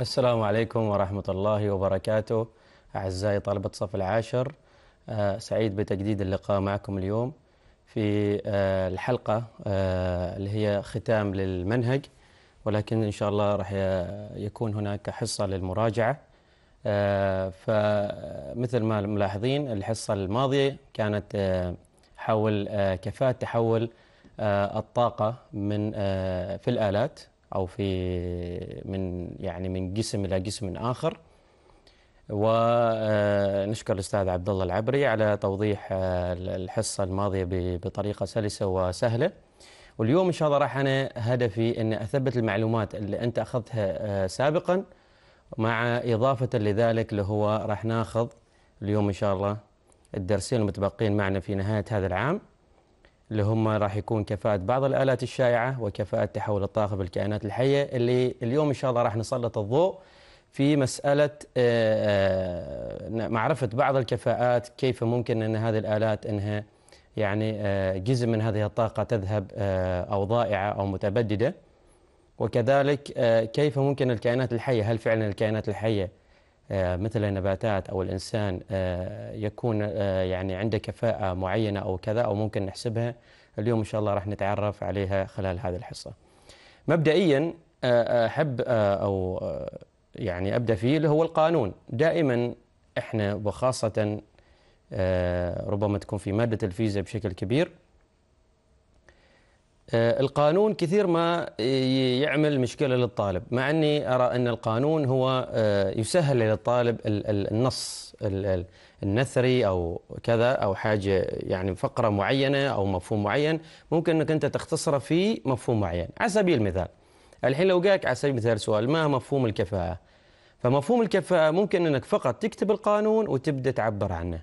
السلام عليكم ورحمة الله وبركاته أعزائي طلبة صف العاشر آه، سعيد بتجديد اللقاء معكم اليوم في آه، الحلقة آه، اللي هي ختام للمنهج ولكن إن شاء الله راح يكون هناك حصة للمراجعة فمثل ما ملاحظين الحصة الماضية كانت حول كفاءة تحول الطاقة من في الآلات أو في من يعني من جسم إلى جسم آخر ونشكر الأستاذ عبد الله العبري على توضيح آه، الحصة الماضية بطريقة سلسة وسهلة واليوم إن شاء الله راح أنا هدفي أن أثبت المعلومات اللي أنت أخذتها آه، سابقا مع إضافة لذلك اللي هو راح ناخذ اليوم إن شاء الله الدرسين المتبقين معنا في نهاية هذا العام اللي هم راح يكون كفاءة بعض الآلات الشائعة وكفاءة تحول الطاقة بالكائنات الحية اللي اليوم إن شاء الله راح نسلط الضوء في مسألة آه، آه، معرفة بعض الكفاءات كيف ممكن أن هذه الآلات أنها يعني آه، جزء من هذه الطاقة تذهب أو ضائعة أو متبددة وكذلك كيف ممكن الكائنات الحية هل فعلا الكائنات الحية آه، مثل النباتات او الانسان آه، يكون آه، يعني عنده كفاءه معينه او كذا او ممكن نحسبها اليوم ان شاء الله راح نتعرف عليها خلال هذه الحصه. مبدئيا احب او يعني ابدا فيه اللي هو القانون، دائما احنا وخاصه ربما تكون في ماده الفيزياء بشكل كبير آه، القانون كثير ما يعمل مشكلة للطالب مع أني أرى أن القانون هو آه، يسهل للطالب النص النثري أو كذا أو حاجة يعني فقرة معينة أو مفهوم معين ممكن أنك أنت تختصره في مفهوم معين على سبيل المثال الحين لو جاك على سبيل المثال سؤال ما مفهوم الكفاءة فمفهوم الكفاءة ممكن أنك فقط تكتب القانون وتبدأ تعبر عنه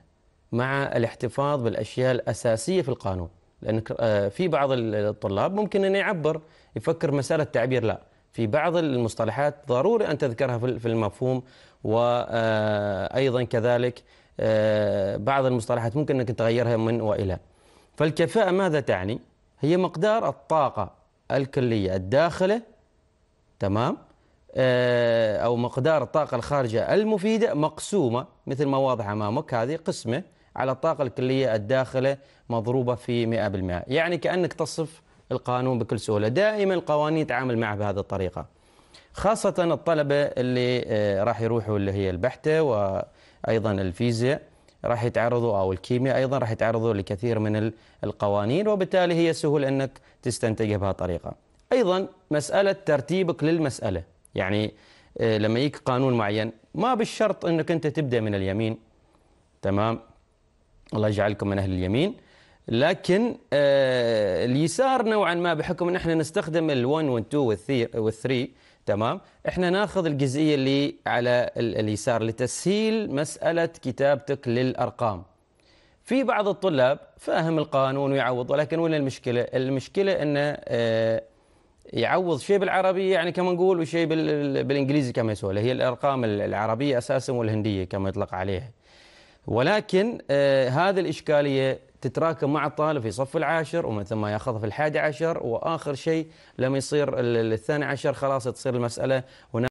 مع الاحتفاظ بالأشياء الأساسية في القانون لأن آه، في بعض الطلاب ممكن أن يعبر يفكر مسألة تعبير لا في بعض المصطلحات ضروري أن تذكرها في المفهوم وأيضا آه، كذلك آه، بعض المصطلحات ممكن أنك تغيرها من وإلى فالكفاءة ماذا تعني؟ هي مقدار الطاقة الكلية الداخلة تمام؟ أو مقدار الطاقة الخارجة المفيدة مقسومة مثل ما واضح أمامك هذه قسمة على الطاقة الكلية الداخلة مضروبة في 100% يعني كأنك تصف القانون بكل سهولة دائما القوانين تعامل معه بهذه الطريقة خاصة الطلبة اللي آه، راح يروحوا اللي هي البحتة وأيضا الفيزياء راح يتعرضوا أو الكيمياء أيضا راح يتعرضوا لكثير من القوانين وبالتالي هي سهول أنك تستنتجها بهذه الطريقة أيضا مسألة ترتيبك للمسألة يعني آه، لما يجيك قانون معين ما بالشرط أنك أنت تبدأ من اليمين تمام الله يجعلكم من أهل اليمين لكن آه، اليسار نوعا ما بحكم ان احنا نستخدم ال1 وال2 وال3 تمام احنا ناخذ الجزئيه اللي على اليسار لتسهيل مساله كتابتك للارقام في بعض الطلاب فاهم القانون ويعوض ولكن وين المشكله المشكله انه آه، يعوض شيء بالعربيه يعني كما نقول وشيء بالانجليزي كما يسوى هي الارقام العربيه اساسا والهنديه كما يطلق عليها ولكن آه، هذه الإشكالية تتراكم مع الطالب في صف العاشر ومن ثم ياخذها في الحادي عشر واخر شيء لما يصير الثاني عشر خلاص تصير المساله هناك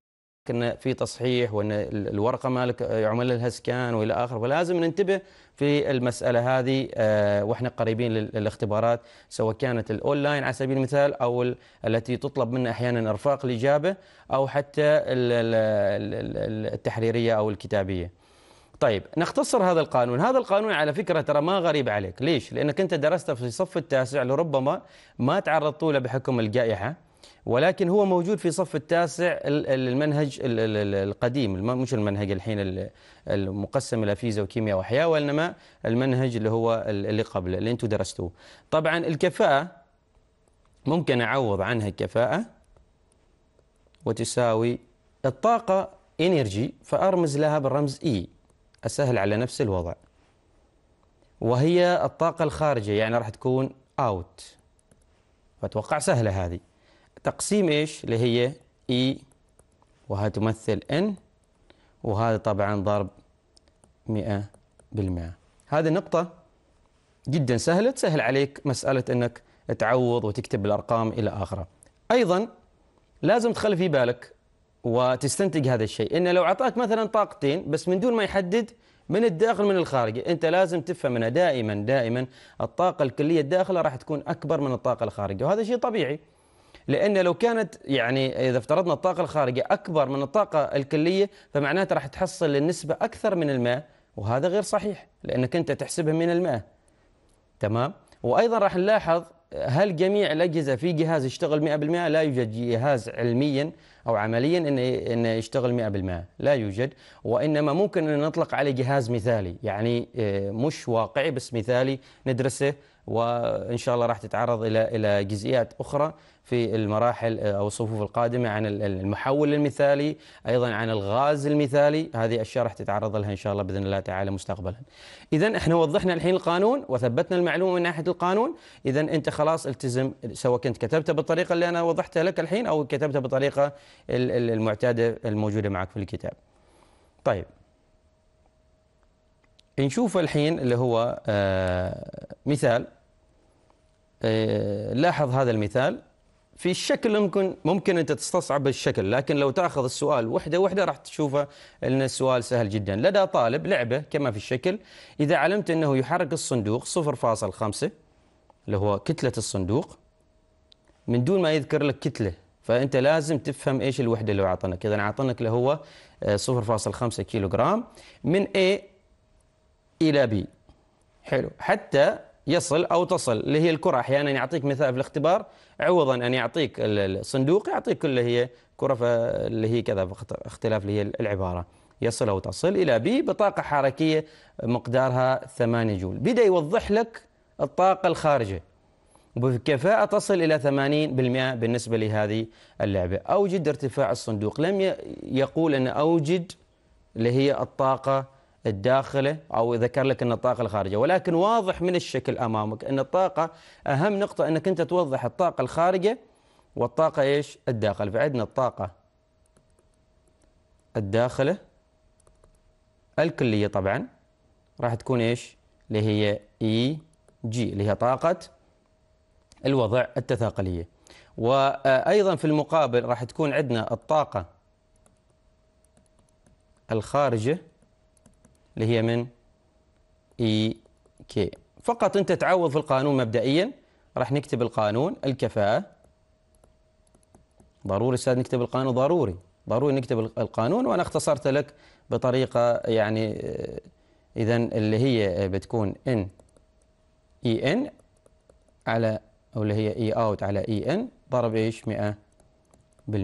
ان في تصحيح وان الورقه مالك آه، يعمل لها سكان والى اخره فلازم ننتبه في المساله هذه آه، واحنا قريبين للاختبارات سواء كانت الاونلاين على سبيل المثال او التي تطلب منا احيانا ارفاق الاجابه او حتى التحريريه او الكتابيه. طيب نختصر هذا القانون هذا القانون على فكرة ترى ما غريب عليك ليش؟ لأنك أنت درسته في صف التاسع لربما ما تعرضت له بحكم الجائحة ولكن هو موجود في صف التاسع المنهج القديم مش المنهج الحين المقسم الى فيزياء وكيمياء واحياء وانما المنهج اللي هو اللي قبله اللي انتم درستوه. طبعا الكفاءة ممكن اعوض عنها الكفاءة وتساوي الطاقة انرجي فارمز لها بالرمز اي e. أسهل على نفس الوضع وهي الطاقة الخارجية يعني راح تكون اوت فأتوقع سهلة هذه تقسيم إيش اللي هي E وهذا تمثل N وهذا طبعا ضرب 100% هذه نقطة جدا سهلة تسهل عليك مسألة أنك تعوض وتكتب الأرقام إلى آخره أيضا لازم تخلي في بالك وتستنتج هذا الشيء إنه لو أعطاك مثلا طاقتين بس من دون ما يحدد من الداخل من الخارج أنت لازم تفهم أنه دائما دائما الطاقة الكلية الداخلة راح تكون أكبر من الطاقة الخارجة وهذا شيء طبيعي لأن لو كانت يعني إذا افترضنا الطاقة الخارجة أكبر من الطاقة الكلية فمعناته راح تحصل النسبة أكثر من الماء وهذا غير صحيح لأنك أنت تحسبها من الماء تمام وأيضا راح نلاحظ هل جميع الأجهزة في جهاز يشتغل 100% لا يوجد جهاز علميا أو عمليا إنه يشتغل 100% لا يوجد وإنما ممكن أن نطلق عليه جهاز مثالي يعني آه، مش واقعي بس مثالي ندرسه وان شاء الله راح تتعرض الى الى جزئيات اخرى في المراحل آه، او الصفوف القادمه عن المحول المثالي، ايضا عن الغاز المثالي، هذه اشياء راح تتعرض لها ان شاء الله باذن الله تعالى مستقبلا. اذا احنا وضحنا الحين القانون وثبتنا المعلومه من ناحيه القانون، اذا انت خلاص التزم سواء كنت كتبته بالطريقه اللي انا وضحتها لك الحين او كتبته بالطريقه المعتاده الموجوده معك في الكتاب. طيب نشوف الحين اللي هو آه، مثال آه، لاحظ هذا المثال في الشكل ممكن ممكن انت تستصعب الشكل لكن لو تاخذ السؤال وحده وحده راح تشوفه ان السؤال سهل جدا لدى طالب لعبه كما في الشكل اذا علمت انه يحرك الصندوق 0.5 اللي هو كتله الصندوق من دون ما يذكر لك كتله فانت لازم تفهم ايش الوحده اللي اعطنك اذا اعطنك اللي هو 0.5 كيلو جرام من A إلى بي حلو حتى يصل أو تصل اللي هي الكرة أحيانا يعطيك مثال في الاختبار عوضا أن يعطيك الصندوق يعطيك اللي هي كرة اللي هي كذا اختلاف اللي هي العبارة يصل أو تصل إلى بي بطاقة حركية مقدارها 8 جول بدأ يوضح لك الطاقة الخارجة بكفاءة تصل إلى 80% بالنسبة لهذه اللعبة أوجد ارتفاع الصندوق لم يقول أن أوجد اللي هي الطاقة الداخله او ذكر لك ان الطاقه الخارجه ولكن واضح من الشكل امامك ان الطاقه اهم نقطه انك انت توضح الطاقه الخارجه والطاقه ايش الداخله فعندنا الطاقه الداخله الكليه طبعا راح تكون ايش اللي هي اي e جي اللي هي طاقه الوضع التثاقليه وايضا في المقابل راح تكون عندنا الطاقه الخارجه اللي هي من اي كي فقط انت تعوض في القانون مبدئيا راح نكتب القانون الكفاءة ضروري استاذ نكتب القانون ضروري ضروري نكتب القانون وانا اختصرت لك بطريقة يعني آه، اذا اللي هي آه، بتكون ان اي ان على او اللي هي اي اوت على اي ان ضرب ايش 100%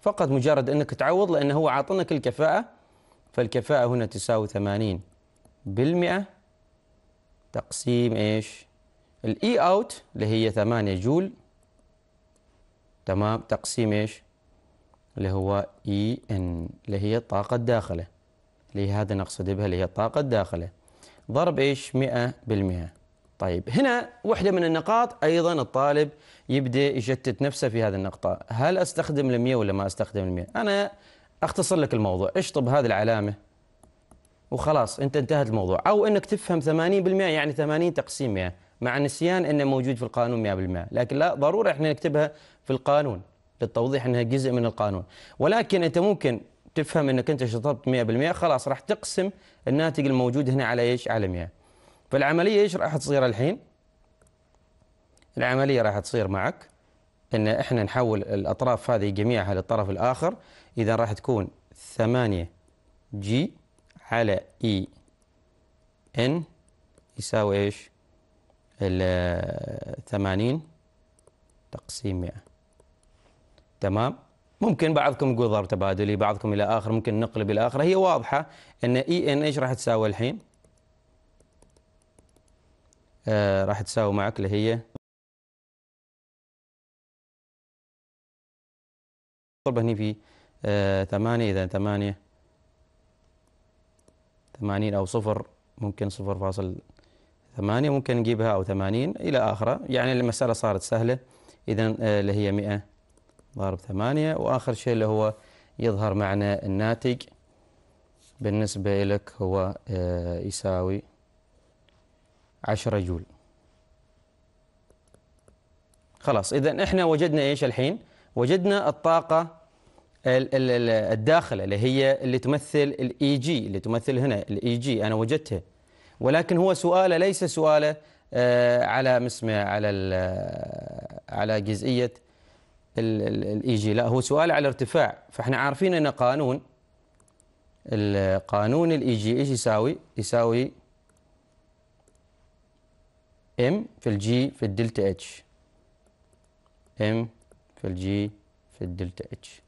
فقط مجرد انك تعوض لانه هو عاطنك الكفاءة فالكفاءة هنا تساوي 80 بالمئة تقسيم إيش الإي أوت اللي هي 8 جول تمام تقسيم إيش اللي هو إي إن اللي هي الطاقة الداخلة اللي هذا نقصد بها اللي هي الطاقة الداخلة ضرب إيش 100 بالمئة طيب هنا واحدة من النقاط أيضا الطالب يبدأ يشتت نفسه في هذه النقطة هل أستخدم المية ولا ما أستخدم المية أنا اختصر لك الموضوع اشطب هذه العلامه وخلاص انت انتهت الموضوع او انك تفهم 80% يعني 80 تقسيم 100 مع نسيان انه موجود في القانون 100% لكن لا ضروري احنا نكتبها في القانون للتوضيح انها جزء من القانون ولكن انت ممكن تفهم انك انت شطبت 100% خلاص راح تقسم الناتج الموجود هنا على ايش على 100 فالعمليه ايش راح تصير الحين العمليه راح تصير معك ان احنا نحول الاطراف هذه جميعها للطرف الاخر إذا راح تكون ثمانية جي على إي e إن يساوي إيش؟ الثمانين تقسيم مئة تمام؟ ممكن بعضكم يقول ضرب تبادلي بعضكم إلى آخر ممكن نقلب إلى آخر هي واضحة أن إي e إن إيش راح تساوي الحين؟ آه راح تساوي معك اللي هي طب هني في آه، ثمانية إذا ثمانية ثمانين أو صفر ممكن صفر فاصل ثمانية ممكن نجيبها أو ثمانين إلى آخره يعني المسألة صارت سهلة إذا آه، اللي هي مئة ضرب ثمانية وآخر شيء اللي هو يظهر معنا الناتج بالنسبة لك هو آه، يساوي عشرة جول خلاص إذا إحنا وجدنا إيش الحين وجدنا الطاقة الداخله اللي هي اللي تمثل الاي جي e اللي تمثل هنا الاي جي e انا وجدتها ولكن هو سؤاله ليس سؤاله آه، على مسمى على آه، على جزئيه الاي جي e لا هو سؤال على ارتفاع فاحنا عارفين ان قانون القانون الاي جي ايش يساوي؟ يساوي ام في الجي في الدلتا اتش ام في الجي في الدلتا اتش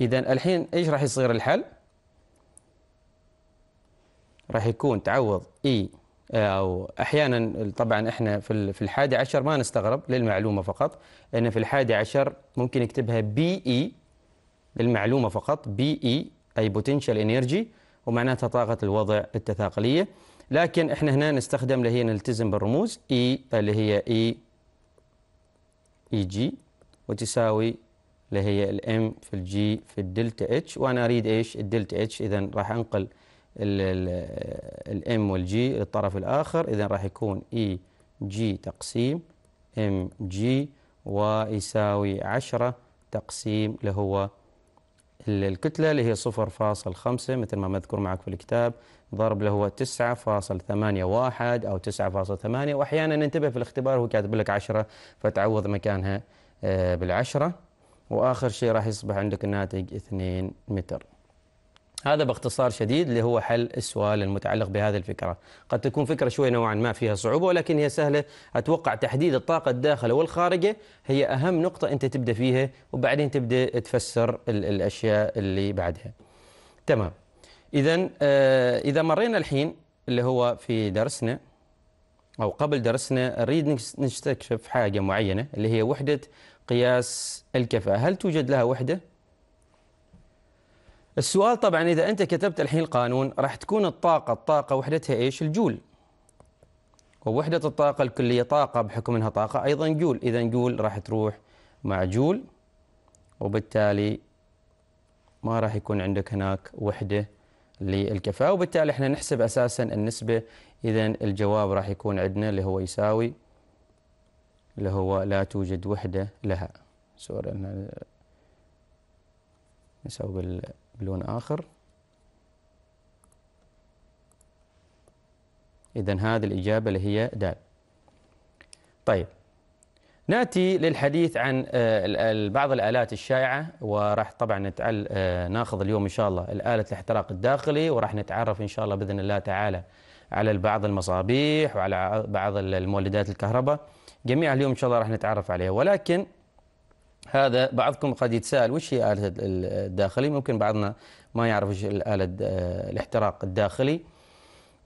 إذا الحين إيش راح يصير الحل؟ راح يكون تعوض إي أو أحيانا طبعا إحنا في في الحادي عشر ما نستغرب للمعلومة فقط أن في الحادي عشر ممكن يكتبها بي إي للمعلومة فقط بي إي أي بوتنشال إنرجي ومعناتها طاقة الوضع التثاقلية لكن إحنا هنا نستخدم اللي هي نلتزم بالرموز إي اللي هي إي إي جي وتساوي اللي هي الام في الجي في الدلتا اتش وانا اريد ايش الدلتا اتش اذا راح انقل الام والجي للطرف الاخر اذا راح يكون اي e جي تقسيم ام جي ويساوي 10 تقسيم اللي هو الكتلة اللي هي 0.5 مثل ما مذكور معك في الكتاب ضرب اللي هو 9.81 أو 9.8 وأحيانا ننتبه في الاختبار هو كاتب لك 10 فتعوض مكانها آه، بالعشرة واخر شيء راح يصبح عندك الناتج 2 متر هذا باختصار شديد اللي هو حل السؤال المتعلق بهذه الفكرة قد تكون فكرة شوي نوعا ما فيها صعوبة ولكن هي سهلة أتوقع تحديد الطاقة الداخلة والخارجة هي أهم نقطة أنت تبدأ فيها وبعدين تبدأ تفسر الأشياء اللي بعدها تمام إذا آه، إذا مرينا الحين اللي هو في درسنا أو قبل درسنا نريد نستكشف حاجة معينة اللي هي وحدة قياس الكفاءة هل توجد لها وحدة؟ السؤال طبعا إذا أنت كتبت الحين القانون راح تكون الطاقة الطاقة وحدتها إيش؟ الجول ووحدة الطاقة الكلية طاقة بحكم أنها طاقة أيضا جول إذا جول راح تروح مع جول وبالتالي ما راح يكون عندك هناك وحدة للكفاءة وبالتالي احنا نحسب أساسا النسبة إذا الجواب راح يكون عندنا اللي هو يساوي اللي هو لا توجد وحدة لها سوري نسوي بلون آخر إذا هذه الإجابة اللي هي دال طيب ناتي للحديث عن آه، بعض الالات الشائعه وراح طبعا نتعل آه، ناخذ اليوم ان شاء الله الاله الاحتراق الداخلي وراح نتعرف ان شاء الله باذن الله تعالى على بعض المصابيح وعلى بعض المولدات الكهرباء جميع اليوم إن شاء الله راح نتعرف عليها ولكن هذا بعضكم قد يتساءل وش هي آلة الداخلي ممكن بعضنا ما يعرف وش الآلة آه، الاحتراق الداخلي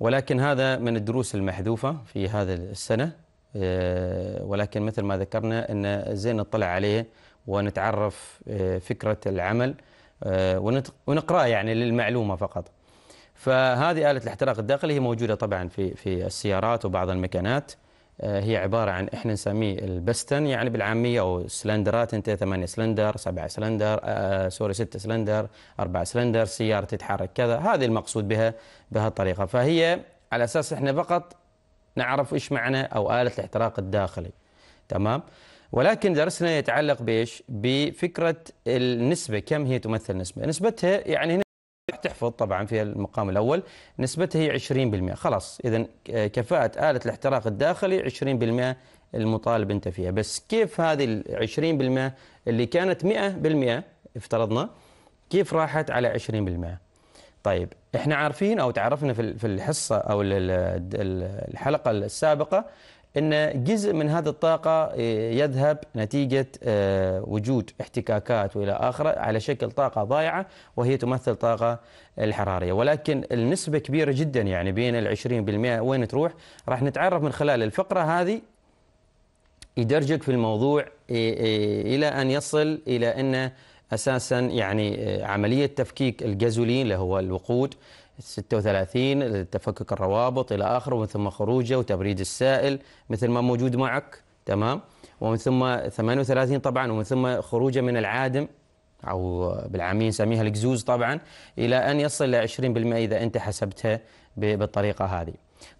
ولكن هذا من الدروس المحذوفة في هذا السنة آه، ولكن مثل ما ذكرنا أن زين نطلع عليه ونتعرف آه، فكرة العمل ونقرأ يعني للمعلومة فقط فهذه آلة الاحتراق الداخلي هي موجودة طبعا في في السيارات وبعض المكانات آه، هي عبارة عن احنا نسميه البستن يعني بالعامية او سلندرات انت ثمانية سلندر سبعة سلندر آه، آه، سوري ستة سلندر أربعة سلندر سيارة تتحرك كذا هذه المقصود بها بهالطريقة فهي على اساس احنا فقط نعرف ايش معنى او آلة الاحتراق الداخلي تمام ولكن درسنا يتعلق بايش؟ بفكرة النسبة كم هي تمثل نسبة؟ نسبتها يعني هنا راح تحفظ طبعا في المقام الاول نسبتها هي 20% خلاص اذا كفاءه اله الاحتراق الداخلي 20% المطالب انت فيها بس كيف هذه ال 20% اللي كانت 100% افترضنا كيف راحت على 20% طيب احنا عارفين او تعرفنا في الحصه او الحلقه السابقه أن جزء من هذه الطاقة إيه، يذهب نتيجة آه، وجود احتكاكات وإلى آخره على شكل طاقة ضائعة وهي تمثل طاقة الحرارية ولكن النسبة كبيرة جدا يعني بين ال 20% وين تروح راح نتعرف من خلال الفقرة هذه يدرجك في الموضوع إيه، إيه، إلى أن يصل إلى أن أساسا يعني آه، عملية تفكيك الجازولين اللي هو الوقود 36 تفكك الروابط إلى آخره ومن ثم خروجه وتبريد السائل مثل ما موجود معك تمام ومن ثم 38 طبعا ومن ثم خروجه من العادم أو بالعاميه نسميها الجزوز طبعا إلى أن يصل إلى 20% إذا أنت حسبتها بالطريقة هذه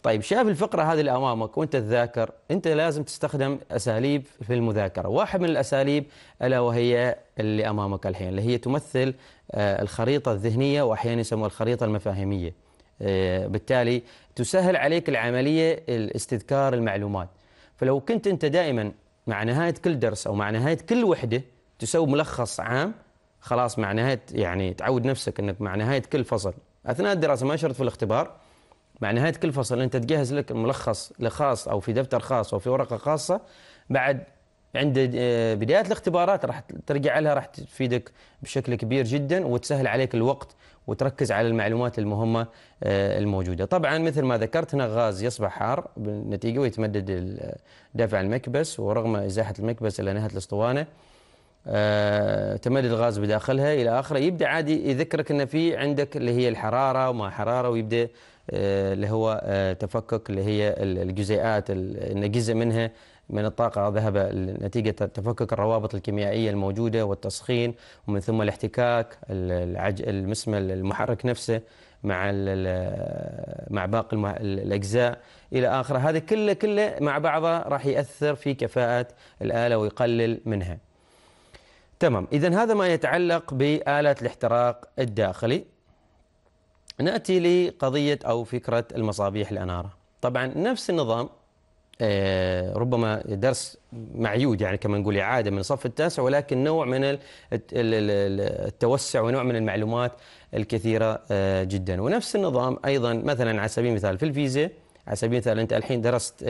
طيب شاف الفقرة هذه اللي أمامك وأنت تذاكر أنت لازم تستخدم أساليب في المذاكرة واحد من الأساليب ألا وهي اللي أمامك الحين اللي هي تمثل آه، الخريطة الذهنية وأحيانا يسموها الخريطة المفاهيمية آه، بالتالي تسهل عليك العملية الاستذكار المعلومات فلو كنت أنت دائما مع نهاية كل درس أو مع نهاية كل وحدة تسوي ملخص عام خلاص مع نهاية يعني تعود نفسك أنك مع نهاية كل فصل أثناء الدراسة ما شرط في الاختبار مع نهاية كل فصل أنت تجهز لك ملخص لخاص أو في دفتر خاص أو في ورقة خاصة بعد عند آه، بداية الاختبارات راح ترجع لها راح تفيدك بشكل كبير جدا وتسهل عليك الوقت وتركز على المعلومات المهمة آه، الموجودة طبعا مثل ما ذكرت هنا غاز يصبح حار بالنتيجة ويتمدد دافع المكبس ورغم إزاحة المكبس إلى نهاية الأسطوانة آه، تمدد الغاز بداخلها الى اخره يبدا عادي يذكرك ان في عندك اللي هي الحراره وما حراره ويبدا اللي هو تفكك اللي هي الجزيئات ان جزء منها من الطاقة ذهب نتيجة تفكك الروابط الكيميائية الموجودة والتسخين ومن ثم الاحتكاك العج... المسمى المحرك نفسه مع مع باقي الاجزاء الى اخره هذا كله كله مع بعضه راح ياثر في كفاءه الاله ويقلل منها تمام اذا هذا ما يتعلق باله الاحتراق الداخلي ناتي لقضيه او فكره المصابيح الاناره طبعا نفس النظام آه، ربما درس معيود يعني كما نقول إعادة من الصف التاسع ولكن نوع من التوسع ونوع من المعلومات الكثيرة آه، جدا ونفس النظام أيضا مثلا على سبيل المثال في الفيزا على سبيل المثال أنت الحين درست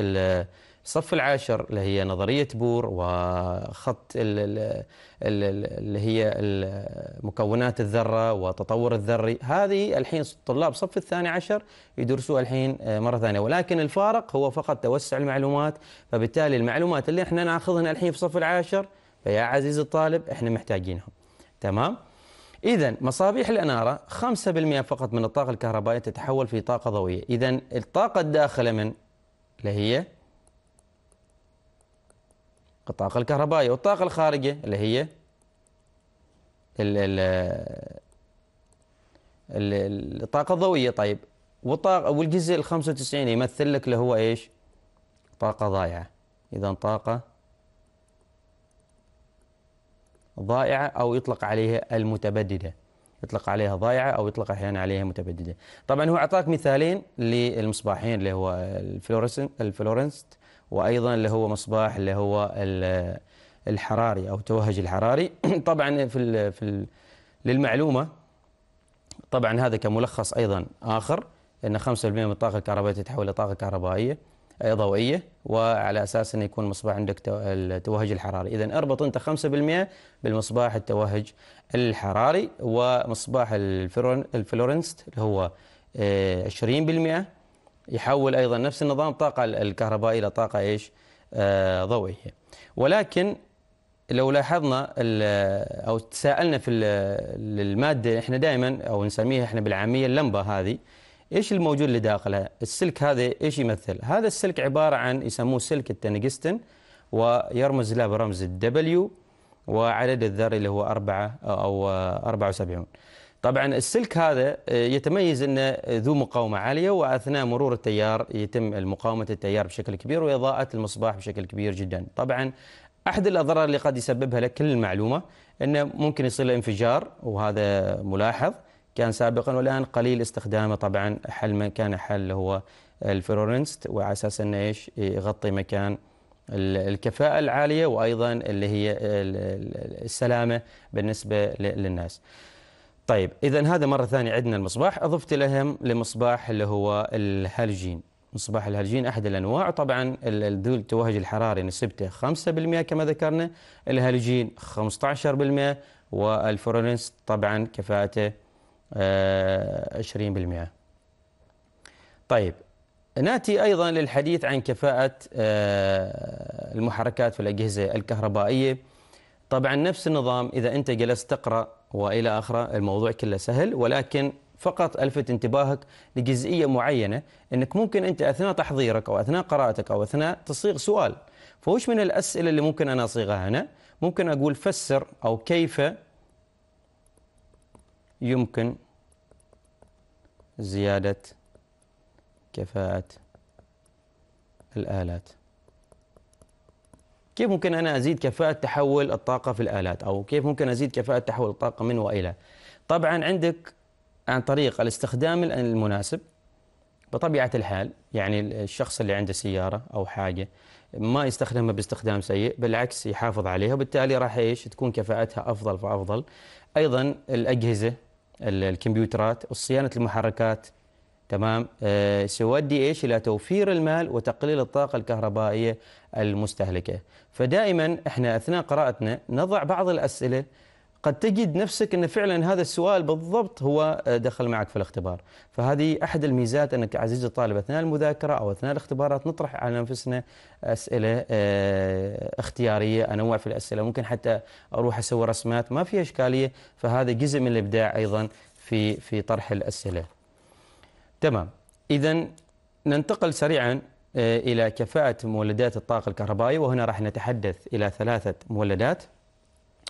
الصف العاشر اللي هي نظرية بور وخط اللي هي مكونات الذرة وتطور الذري هذه الحين طلاب الصف الثاني عشر يدرسوها الحين آه، مرة ثانية ولكن الفارق هو فقط توسع المعلومات فبالتالي المعلومات اللي احنا ناخذها الحين في الصف العاشر فيا عزيزي الطالب احنا محتاجينها تمام؟ إذا مصابيح الأنارة 5% فقط من الطاقة الكهربائية تتحول في طاقة ضوئية، إذا الطاقة الداخلة من اللي هي الطاقة الكهربائية والطاقة الخارجة اللي هي الطاقة الضوئية طيب والطاقة والجزء ال 95 يمثل لك اللي هو ايش؟ طاقة ضائعة إذا طاقة ضائعة أو يطلق عليها المتبددة يطلق عليها ضائعة أو يطلق أحيانا عليها متبددة طبعا هو أعطاك مثالين للمصباحين اللي هو الفلورنس الفلورنست وايضا اللي هو مصباح اللي هو الحراري او توهج الحراري طبعا في في للمعلومه طبعا هذا كملخص ايضا اخر ان 5% من الطاقه الكهربائيه تتحول الى طاقه كهربائيه ضوئيه وعلى اساس انه يكون المصباح عندك التوهج الحراري، اذا اربط انت 5% بالمصباح التوهج الحراري ومصباح الفلورنست اللي هو 20% آه، يحول ايضا نفس النظام طاقه الكهرباء الى طاقه ايش؟ آه، ضوئيه. ولكن لو لاحظنا او تساءلنا في الماده احنا دائما او نسميها احنا بالعاميه اللمبه هذه ايش الموجود اللي داخلها؟ السلك هذا ايش يمثل؟ هذا السلك عباره عن يسموه سلك التنجستن ويرمز له برمز الدبليو وعدد الذري اللي هو اربعه او 74 طبعا السلك هذا آه، يتميز انه ذو مقاومه عاليه واثناء مرور التيار يتم مقاومه التيار بشكل كبير واضاءه المصباح بشكل كبير جدا طبعا احد الاضرار اللي قد يسببها لك كل المعلومه انه ممكن يصير له انفجار وهذا ملاحظ كان سابقا والان قليل استخدامه طبعا حل ما كان حل هو الفلورنست وعلى اساس انه ايش يغطي مكان الكفاءة العالية وأيضا اللي هي السلامة بالنسبة للناس طيب اذا هذا مره ثانيه عندنا المصباح اضفت لهم لمصباح اللي هو الهالجين مصباح الهالجين احد الانواع طبعا ذو التوهج الحراري نسبته 5% كما ذكرنا الهالجين 15% والفورنس طبعا كفاءته 20% آه، طيب ناتي ايضا للحديث عن كفاءه آه، المحركات في الاجهزه الكهربائيه طبعا نفس النظام اذا انت جلست تقرا والى اخره الموضوع كله سهل ولكن فقط الفت انتباهك لجزئيه معينه انك ممكن انت اثناء تحضيرك او اثناء قراءتك او اثناء تصيغ سؤال فوش من الاسئله اللي ممكن انا اصيغها هنا ممكن اقول فسر او كيف يمكن زياده كفاءه الالات كيف ممكن أنا أزيد كفاءة تحول الطاقة في الآلات أو كيف ممكن أزيد كفاءة تحول الطاقة من وإلى طبعا عندك عن طريق الاستخدام المناسب بطبيعة الحال يعني الشخص اللي عنده سيارة أو حاجة ما يستخدمها باستخدام سيء بالعكس يحافظ عليها وبالتالي راح ايش تكون كفاءتها افضل فافضل ايضا الاجهزه الكمبيوترات صيانه المحركات تمام أه سيؤدي ايش الى توفير المال وتقليل الطاقه الكهربائيه المستهلكه فدائما احنا اثناء قراءتنا نضع بعض الاسئله قد تجد نفسك ان فعلا هذا السؤال بالضبط هو آه، دخل معك في الاختبار فهذه احد الميزات انك عزيزي الطالب اثناء المذاكره او اثناء الاختبارات نطرح على انفسنا اسئله آه، اختياريه انوع في الاسئله ممكن حتى اروح اسوي رسمات ما في اشكاليه فهذا جزء من الابداع ايضا في في طرح الاسئله تمام إذا ننتقل سريعا آه، إلى كفاءة مولدات الطاقة الكهربائيه وهنا راح نتحدث إلى ثلاثة مولدات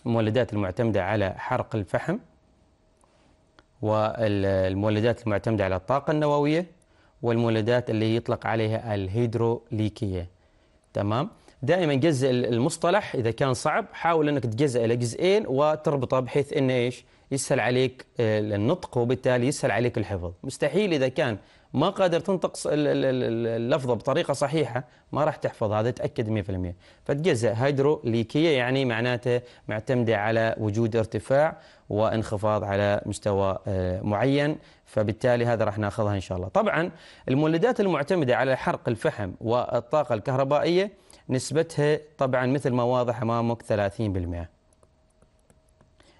المولدات المعتمدة على حرق الفحم والمولدات المعتمدة على الطاقة النووية والمولدات اللي يطلق عليها الهيدروليكية تمام دائما جزء المصطلح إذا كان صعب حاول أنك تجزئه إلى جزئين وتربطه بحيث أنه إيش يسهل عليك آه، النطق وبالتالي يسهل عليك الحفظ مستحيل إذا كان ما قادر تنطق اللفظة بطريقة صحيحة ما راح تحفظ هذا تأكد 100% فالجزء هيدروليكية يعني معناته معتمدة على وجود ارتفاع وانخفاض على مستوى آه، معين فبالتالي هذا راح ناخذها إن شاء الله طبعا المولدات المعتمدة على حرق الفحم والطاقة الكهربائية نسبتها طبعا مثل ما واضح أمامك 30%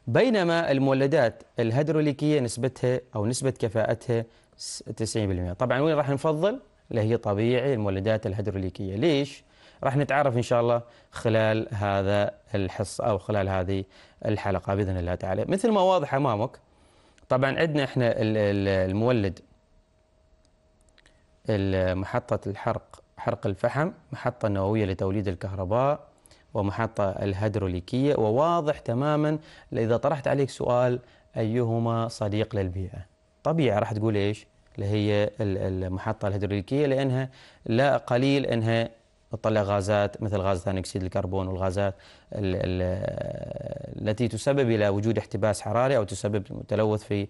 بينما المولدات الهيدروليكية نسبتها أو نسبة كفاءتها 90% طبعا وين راح نفضل اللي هي طبيعي المولدات الهيدروليكية ليش؟ راح نتعرف إن شاء الله خلال هذا الحصة أو خلال هذه الحلقة بإذن الله تعالى مثل ما واضح أمامك طبعا عندنا إحنا المولد محطة الحرق حرق الفحم محطة نووية لتوليد الكهرباء ومحطة الهيدروليكية وواضح تماما إذا طرحت عليك سؤال أيهما صديق للبيئة طبيعي راح تقول إيش اللي هي المحطة الهيدروليكية لأنها لا قليل أنها تطلع غازات مثل غاز ثاني اكسيد الكربون والغازات التي تسبب الى وجود احتباس حراري او تسبب تلوث في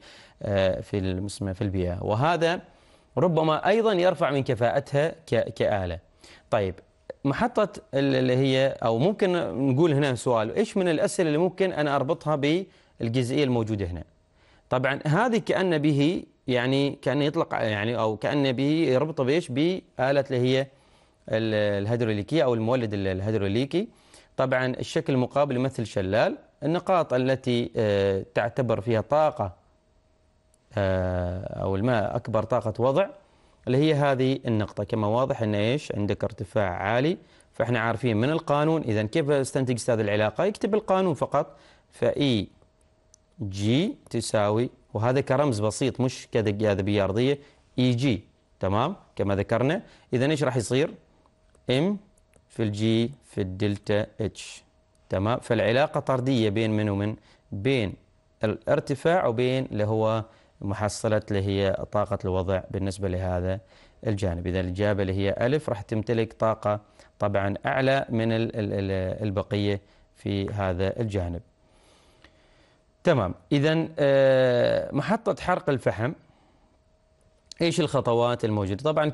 في في البيئه وهذا ربما ايضا يرفع من كفاءتها كاله. طيب محطة اللي هي أو ممكن نقول هنا سؤال إيش من الأسئلة اللي ممكن أنا أربطها بالجزئية الموجودة هنا طبعا هذه كأن به يعني كأن يطلق يعني أو كأن به يربطه بإيش بآلة اللي هي الهيدروليكية أو المولد الهيدروليكي طبعا الشكل المقابل يمثل شلال النقاط التي آه، تعتبر فيها طاقة آه، أو الماء أكبر طاقة وضع اللي هي هذه النقطة كما واضح أن إيش عندك ارتفاع عالي فإحنا عارفين من القانون إذا كيف استنتج أستاذ العلاقة يكتب القانون فقط فإي جي e تساوي وهذا كرمز بسيط مش كجاذبية أرضية e إي جي تمام كما ذكرنا إذا إيش راح يصير إم في الجي في الدلتا اتش تمام فالعلاقة طردية بين من ومن بين الارتفاع وبين اللي هو محصلة اللي هي طاقة الوضع بالنسبة لهذا الجانب إذا الإجابة اللي هي ألف راح تمتلك طاقة طبعا أعلى من البقية في هذا الجانب تمام إذا آه، محطة حرق الفحم ايش الخطوات الموجوده؟ طبعا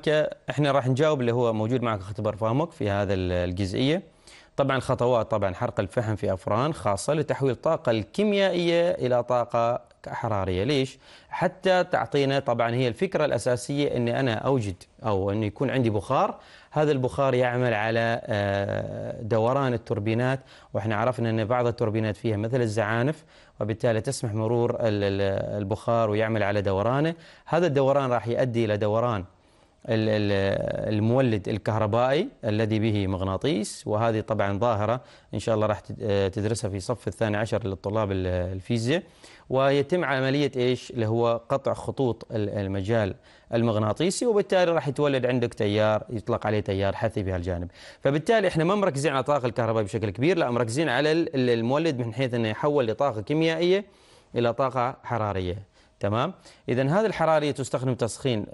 احنا راح نجاوب اللي هو موجود معك اختبار فهمك في هذا الجزئيه. طبعا خطوات طبعا حرق الفحم في افران خاصه لتحويل الطاقه الكيميائيه الى طاقه حرارية ليش؟ حتى تعطينا طبعا هي الفكرة الأساسية أني أنا أوجد أو أن يكون عندي بخار هذا البخار يعمل على آه، دوران التوربينات وإحنا عرفنا أن بعض التوربينات فيها مثل الزعانف وبالتالي تسمح مرور البخار ويعمل على دورانه هذا الدوران راح يؤدي إلى دوران المولد الكهربائي الذي به مغناطيس وهذه طبعا ظاهرة إن شاء الله راح آه، تدرسها في صف الثاني عشر للطلاب الفيزياء ويتم عمليه ايش اللي هو قطع خطوط المجال المغناطيسي وبالتالي راح يتولد عندك تيار يطلق عليه تيار حثي بهالجانب فبالتالي احنا ما مركزين على طاقه الكهرباء بشكل كبير لا مركزين على المولد من حيث انه يحول لطاقه كيميائيه الى طاقه حراريه تمام إذا هذه الحرارية تستخدم تسخين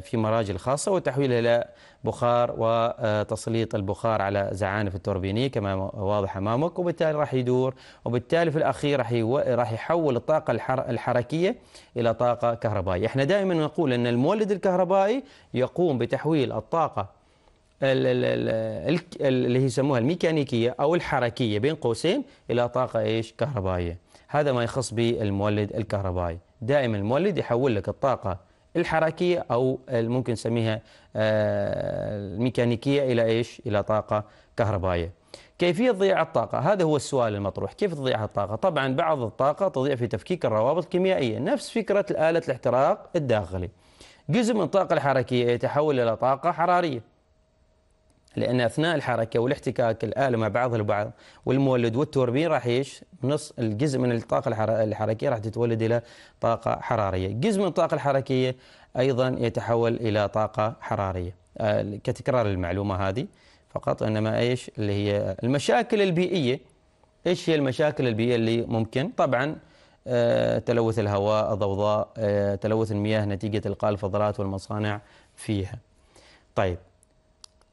في مراجل خاصة وتحويلها إلى بخار وتسليط البخار على زعانف التوربينية كما واضح أمامك وبالتالي راح يدور وبالتالي في الأخير راح راح يحول الطاقة الحركية إلى طاقة كهربائية احنا دائما نقول أن المولد الكهربائي يقوم بتحويل الطاقة اللي يسموها الميكانيكية أو الحركية بين قوسين إلى طاقة إيش كهربائية هذا ما يخص بالمولد الكهربائي دائما المولد يحول لك الطاقة الحركية أو ممكن نسميها آه، الميكانيكية إلى إيش؟ إلى طاقة كهربائية كيفية ضياع الطاقة هذا هو السؤال المطروح كيف تضيع الطاقة طبعا بعض الطاقة تضيع في تفكيك الروابط الكيميائية نفس فكرة آلة الاحتراق الداخلي جزء من الطاقة الحركية يتحول إلى طاقة حرارية لان اثناء الحركه والاحتكاك الاله مع بعضها البعض والمولد والتوربين راح ايش؟ نص الجزء من الطاقه الحركيه راح تتولد الى طاقه حراريه، جزء من الطاقه الحركيه ايضا يتحول الى طاقه حراريه آه، كتكرار المعلومه هذه فقط انما ايش اللي هي المشاكل البيئيه ايش هي المشاكل البيئيه اللي ممكن طبعا آه، تلوث الهواء، الضوضاء، آه، تلوث المياه نتيجه القاء الفضلات والمصانع فيها. طيب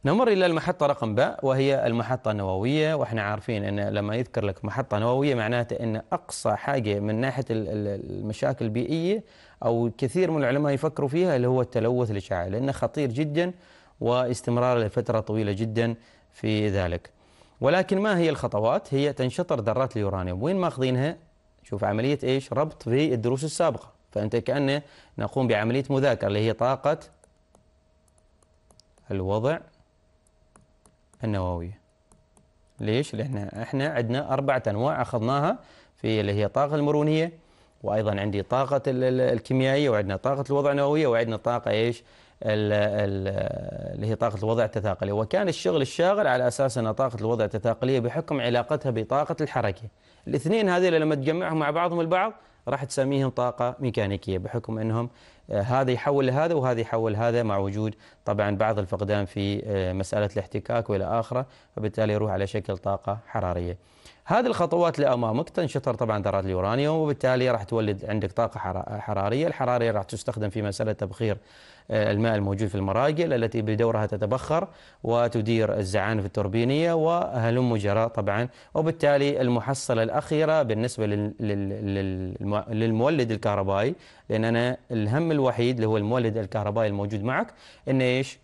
نمر إلى المحطة رقم باء وهي المحطة النووية وإحنا عارفين أن لما يذكر لك محطة نووية معناته أن أقصى حاجة من ناحية المشاكل البيئية أو كثير من العلماء يفكروا فيها اللي هو التلوث الإشعاعي لأنه خطير جدا واستمرار لفترة طويلة جدا في ذلك ولكن ما هي الخطوات؟ هي تنشطر ذرات اليورانيوم وين ماخذينها؟ شوف عملية إيش؟ ربط في الدروس السابقة فأنت كأنه نقوم بعملية مذاكرة اللي هي طاقة الوضع النووية ليش؟ لأن احنا عندنا أربعة أنواع أخذناها في اللي هي الطاقة المرونية وأيضا عندي طاقة الكيميائية وعندنا طاقة الوضع النووية وعندنا طاقة إيش؟ اللي هي طاقة الوضع التثاقلي وكان الشغل الشاغل على أساس أن طاقة الوضع التثاقلية بحكم علاقتها بطاقة الحركة الاثنين هذول لما تجمعهم مع بعضهم البعض راح تسميهم طاقة ميكانيكية بحكم أنهم آه، هذا يحول لهذا وهذا يحول هذا مع وجود طبعا بعض الفقدان في آه، مسألة الاحتكاك والى آخره فبالتالي يروح على شكل طاقة حرارية هذه الخطوات اللي امامك تنشطر طبعا ذرات اليورانيوم وبالتالي راح تولد عندك طاقه حراريه، الحراريه راح تستخدم في مساله تبخير آه، الماء الموجود في المراجل التي بدورها تتبخر وتدير الزعانف التوربينية وهلم جراء طبعا وبالتالي المحصلة الأخيرة بالنسبة للمولد الكهربائي لأن أنا الهم الوحيد اللي هو المولد الكهربائي الموجود معك أنه إيش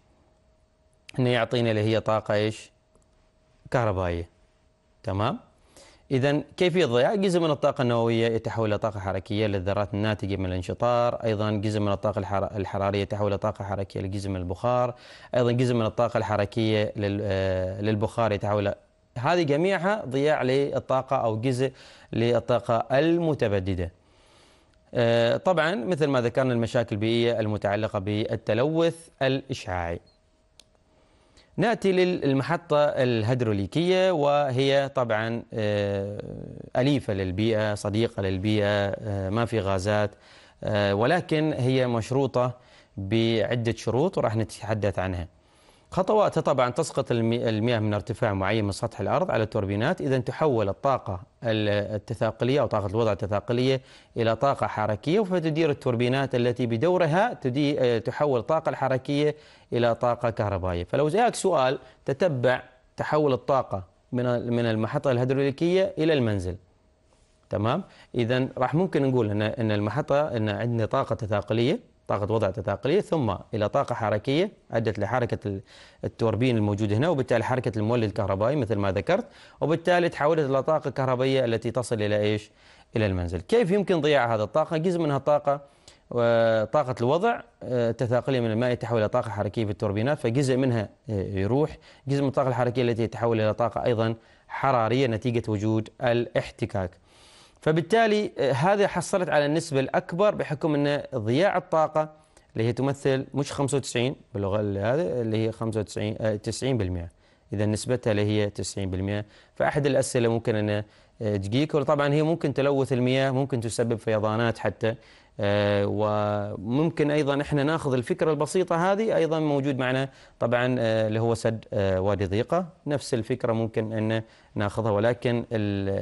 أنه يعطينا اللي هي طاقة إيش كهربائية تمام إذا كيفية ضياع جزء من الطاقة النووية يتحول إلى طاقة حركية للذرات الناتجة من الانشطار، أيضا جزء من الطاقة الحرارية يتحول إلى طاقة حركية لجزء من البخار، أيضا جزء من الطاقة الحركية آه، للبخار يتحول هذه جميعها ضياع للطاقة أو جزء للطاقة المتبددة. آه، طبعا مثل ما ذكرنا المشاكل البيئية المتعلقة بالتلوث الإشعاعي. ناتي للمحطه الهيدروليكيه وهي طبعا آه، اليفه للبيئه صديقه للبيئه آه، ما في غازات آه، ولكن هي مشروطه بعده شروط وراح نتحدث عنها خطواتها طبعا تسقط المياه من ارتفاع معين من سطح الارض على التوربينات اذا تحول الطاقه التثاقليه او طاقه الوضع التثاقليه الى طاقه حركيه فتدير التوربينات التي بدورها تحول الطاقه الحركيه الى طاقه كهربائيه فلو جاءك سؤال تتبع تحول الطاقه من من المحطه الهيدروليكيه الى المنزل تمام اذا راح ممكن نقول ان ان المحطه ان عندنا طاقه تثاقليه طاقة وضع تثاقلية ثم إلى طاقة حركية أدت لحركة التوربين الموجود هنا وبالتالي حركة المولد الكهربائي مثل ما ذكرت وبالتالي تحولت إلى طاقة كهربائية التي تصل إلى إيش؟ إلى المنزل كيف يمكن ضياع هذا الطاقة؟ جزء منها طاقة آه، طاقة الوضع التثاقلية آه، من الماء يتحول إلى طاقة حركية في التوربينات فجزء منها آه، يروح جزء من الطاقة الحركية التي تتحول إلى طاقة أيضا حرارية نتيجة وجود الاحتكاك فبالتالي آه، هذه حصلت على النسبة الأكبر بحكم أن ضياع الطاقة اللي هي تمثل مش 95 باللغة هذه اللي هي 95 90% آه، إذا نسبتها اللي هي 90% فأحد الأسئلة ممكن أن جيكر طبعا هي ممكن تلوث المياه ممكن تسبب فيضانات حتى آه، وممكن ايضا احنا ناخذ الفكره البسيطه هذه ايضا موجود معنا طبعا آه، اللي هو سد آه، وادي ضيقه نفس الفكره ممكن ان ناخذها ولكن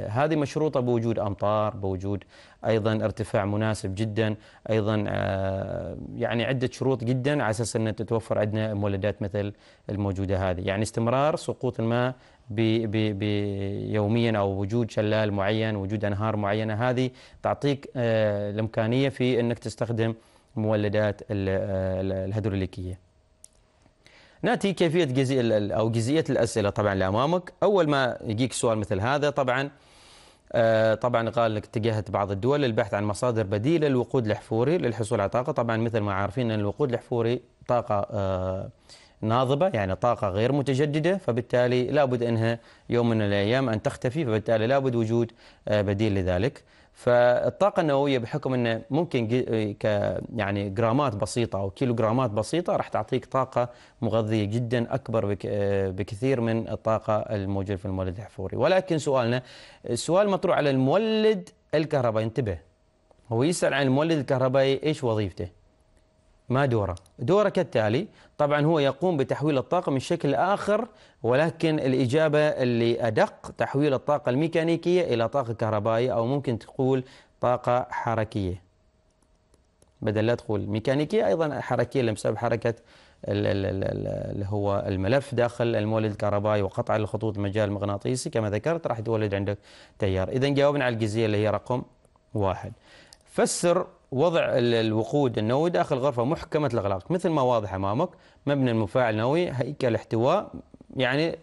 هذه مشروطه بوجود امطار بوجود ايضا ارتفاع مناسب جدا ايضا يعني عده شروط جدا على اساس ان تتوفر عندنا مولدات مثل الموجوده هذه يعني استمرار سقوط الماء بيوميا او وجود شلال معين وجود انهار معينه هذه تعطيك آه، الامكانيه في انك تستخدم مولدات آه، الهيدروليكيه. ناتي كيفيه جزئيه او جزئيه الاسئله طبعا اللي امامك، اول ما يجيك سؤال مثل هذا طبعا آه، طبعا قال لك اتجهت بعض الدول للبحث عن مصادر بديله للوقود الاحفوري للحصول على طاقه، طبعا مثل ما عارفين ان الوقود الاحفوري طاقه ناضبة يعني طاقة غير متجددة فبالتالي لابد أنها يوم من الأيام أن تختفي فبالتالي لابد وجود آه، بديل لذلك فالطاقة النووية بحكم أنه ممكن آه، ك يعني جرامات بسيطة أو كيلو جرامات بسيطة راح تعطيك طاقة مغذية جدا أكبر آه، بكثير من الطاقة الموجودة في المولد الحفوري ولكن سؤالنا السؤال المطروح على المولد الكهربائي انتبه هو يسأل عن المولد الكهربائي إيش وظيفته ما دوره دوره كالتالي طبعا هو يقوم بتحويل الطاقة من شكل آخر ولكن الإجابة اللي أدق تحويل الطاقة الميكانيكية إلى طاقة كهربائية أو ممكن تقول طاقة حركية بدل لا تقول ميكانيكية أيضا حركية بسبب حركة اللي هو الملف داخل المولد الكهربائي وقطع الخطوط المجال المغناطيسي كما ذكرت راح يتولد عندك تيار إذا جاوبنا على الجزئية اللي هي رقم واحد فسر وضع الوقود النووي داخل غرفة محكمة الأغلاق مثل ما واضح أمامك مبنى المفاعل النووي هيكل احتواء يعني